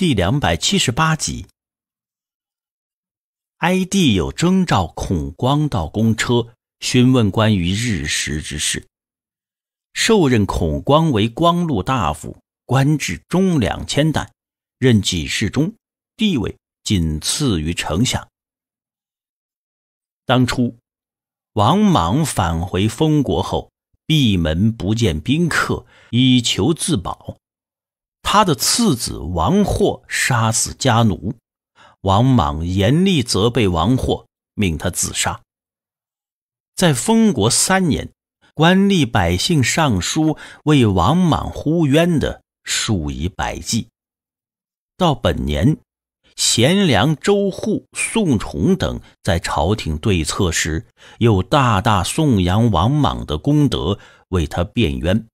第两百七十八集，哀帝有征召孔光到公车询问关于日食之事，授任孔光为光禄大夫，官至中两千担，任给事中，地位仅次于丞相。当初，王莽返回封国后，闭门不见宾客，以求自保。他的次子王霍杀死家奴，王莽严厉责备王霍，命他自杀。在封国三年，官吏百姓上书为王莽呼冤的数以百计。到本年，贤良周护、宋崇等在朝廷对策时，又大大颂扬王莽的功德，为他辩冤。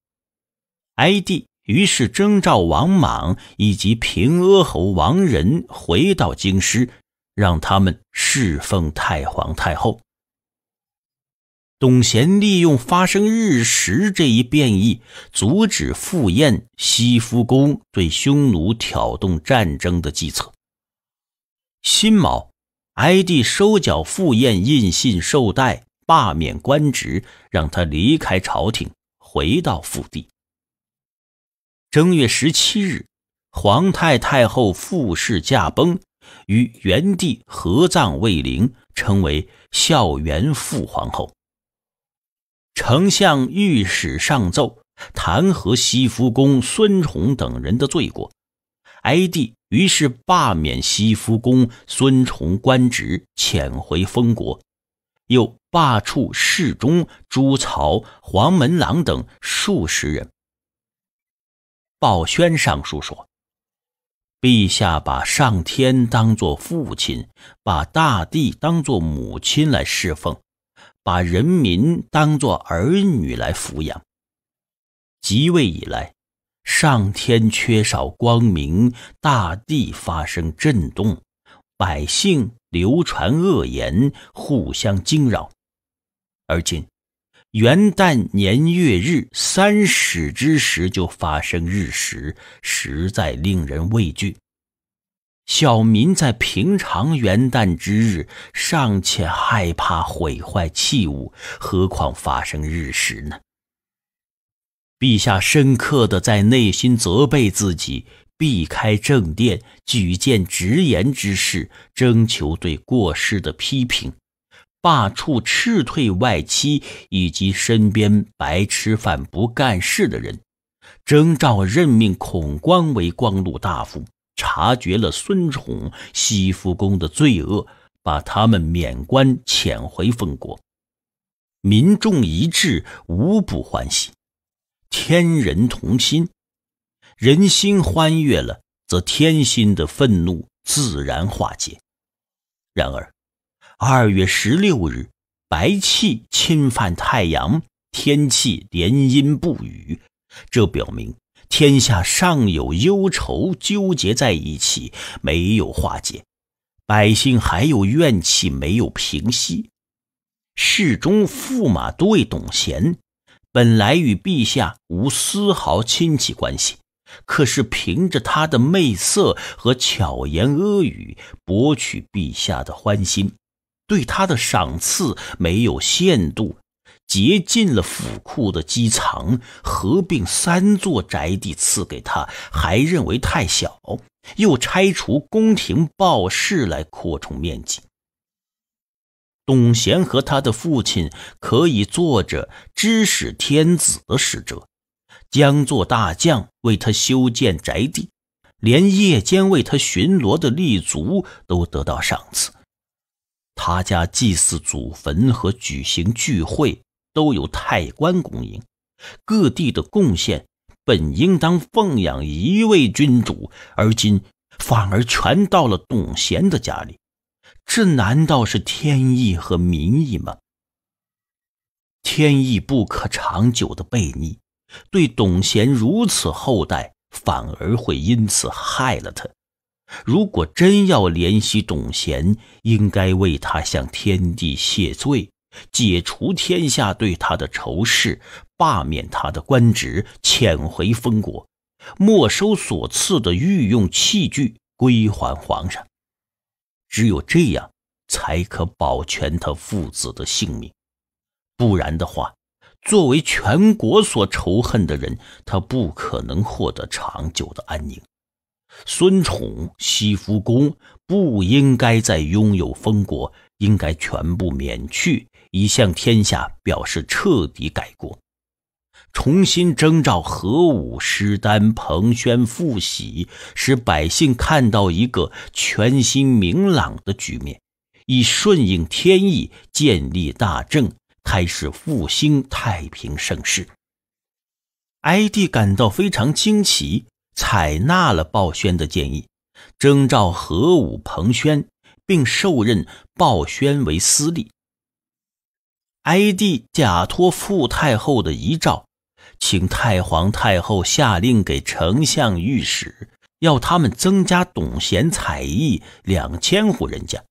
哀帝。于是征召王莽以及平阿侯王仁回到京师，让他们侍奉太皇太后。董贤利用发生日食这一变异，阻止傅宴西夫公对匈奴挑动战争的计策。辛卯，哀帝收缴傅宴印信绶带，罢免官职，让他离开朝廷，回到府邸。正月十七日，皇太太后傅氏驾崩，与元帝合葬卫陵，称为孝元父皇后。丞相御史上奏弹劾西夫公孙崇等人的罪过，哀帝于是罢免西夫公孙崇官职，遣回封国，又罢黜侍中朱曹、黄门郎等数十人。鲍宣上书说：“陛下把上天当作父亲，把大地当作母亲来侍奉，把人民当作儿女来抚养。即位以来，上天缺少光明，大地发生震动，百姓流传恶言，互相惊扰。而今。”元旦年月日三始之时就发生日食，实在令人畏惧。小民在平常元旦之日尚且害怕毁坏器物，何况发生日食呢？陛下深刻的在内心责备自己，避开正殿，举荐直言之事，征求对过失的批评。罢黜、斥退外戚以及身边白吃饭不干事的人，征召任命孔光为光禄大夫，察觉了孙宠、西福公的罪恶，把他们免官遣回封国。民众一致，无不欢喜，天人同心，人心欢悦了，则天心的愤怒自然化解。然而。二月十六日，白气侵犯太阳，天气连阴不雨。这表明天下尚有忧愁纠结在一起，没有化解，百姓还有怨气没有平息。侍中驸马都尉董贤，本来与陛下无丝毫亲戚关系，可是凭着他的媚色和巧言阿语，博取陛下的欢心。对他的赏赐没有限度，竭尽了府库的积藏，合并三座宅地赐给他，还认为太小，又拆除宫廷报事来扩充面积。董贤和他的父亲可以坐着知使天子的使者，将做大将为他修建宅地，连夜间为他巡逻的立足都得到赏赐。他家祭祀祖坟和举行聚会，都有太官供应。各地的贡献本应当奉养一位君主，而今反而全到了董贤的家里。这难道是天意和民意吗？天意不可长久的悖逆，对董贤如此厚待，反而会因此害了他。如果真要怜惜董贤，应该为他向天地谢罪，解除天下对他的仇视，罢免他的官职，遣回封国，没收所赐的御用器具，归还皇上。只有这样，才可保全他父子的性命。不然的话，作为全国所仇恨的人，他不可能获得长久的安宁。孙宠、西夫公不应该再拥有封国，应该全部免去，以向天下表示彻底改过；重新征召何武、师丹、彭宣复喜，使百姓看到一个全新明朗的局面，以顺应天意，建立大政，开始复兴太平盛世。哀帝感到非常惊奇。采纳了鲍宣的建议，征召何武、彭宣，并授任鲍宣为司隶。哀帝假托傅太后的遗诏，请太皇太后下令给丞相、御史，要他们增加董贤采邑两千户人家，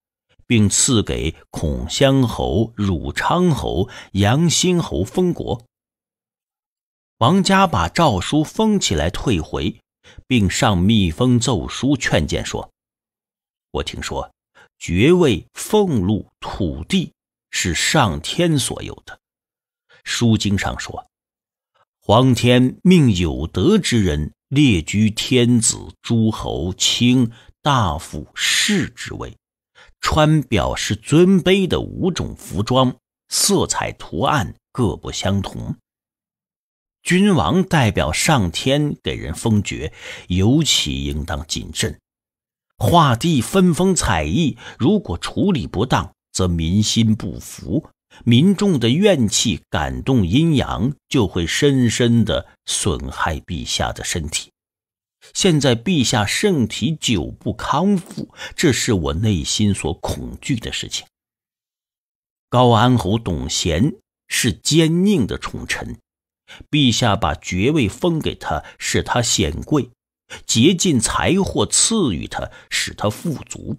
并赐给孔襄侯、汝昌侯、阳新侯封国。王家把诏书封起来退回。并上密封奏书劝谏说：“我听说，爵位、俸禄、土地是上天所有的。书经上说，皇天命有德之人列居天子、诸侯、卿、大夫、士之位，穿表示尊卑的五种服装，色彩图案各不相同。”君王代表上天给人封爵，尤其应当谨慎。画地分封采邑，如果处理不当，则民心不服，民众的怨气感动阴阳，就会深深的损害陛下的身体。现在陛下圣体久不康复，这是我内心所恐惧的事情。高安侯董贤是奸佞的宠臣。陛下把爵位封给他，使他显贵；竭尽财货赐予他，使他富足；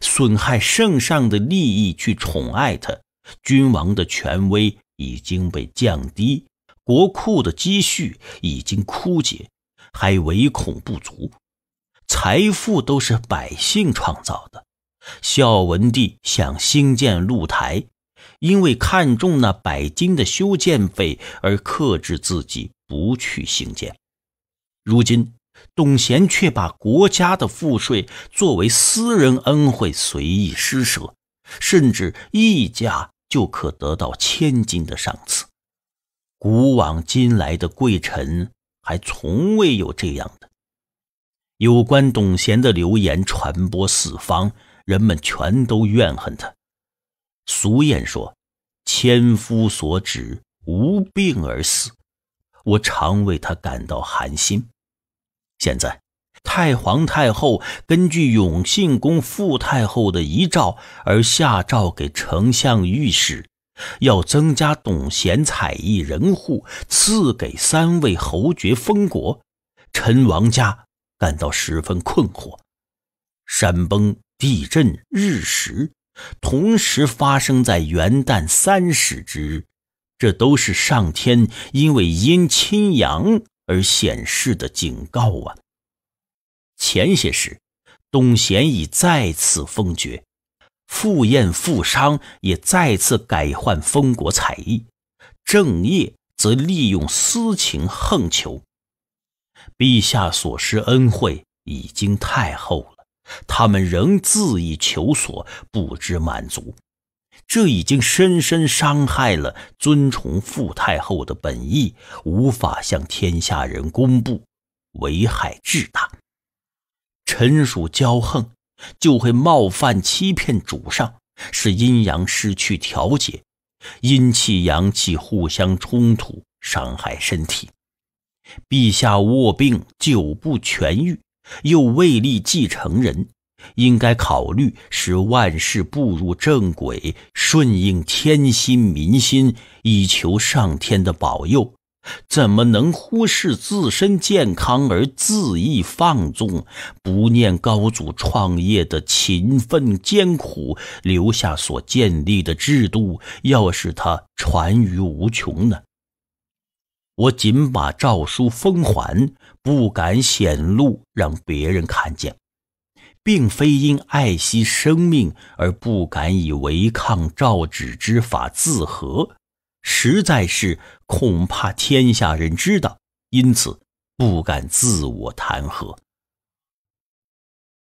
损害圣上的利益去宠爱他。君王的权威已经被降低，国库的积蓄已经枯竭，还唯恐不足。财富都是百姓创造的。孝文帝想兴建露台。因为看中那百金的修建费而克制自己不去兴建，如今董贤却把国家的赋税作为私人恩惠随意施舍，甚至一家就可得到千金的赏赐。古往今来的贵臣还从未有这样的。有关董贤的流言传播四方，人们全都怨恨他。俗谚说：“千夫所指，无病而死，我常为他感到寒心。现在太皇太后根据永信宫傅太后的遗诏而下诏给丞相御史，要增加董贤采艺人户，赐给三位侯爵封国。陈王家感到十分困惑。山崩、地震、日食。”同时发生在元旦三十之日，这都是上天因为阴侵阳而显示的警告啊！前些时，董贤已再次封爵，傅宴富商也再次改换封国才艺，郑业则利用私情横求，陛下所施恩惠已经太厚了。他们仍恣意求索，不知满足，这已经深深伤害了尊崇傅太后的本意，无法向天下人公布，危害巨大。臣属骄横，就会冒犯欺骗主上，使阴阳失去调节，阴气阳气互相冲突，伤害身体。陛下卧病久不痊愈。又未立继承人，应该考虑使万事步入正轨，顺应天心民心，以求上天的保佑。怎么能忽视自身健康而恣意放纵，不念高祖创业的勤奋艰苦，留下所建立的制度，要使它传于无穷呢？我仅把诏书封还，不敢显露让别人看见，并非因爱惜生命而不敢以违抗诏旨之法自和，实在是恐怕天下人知道，因此不敢自我弹劾。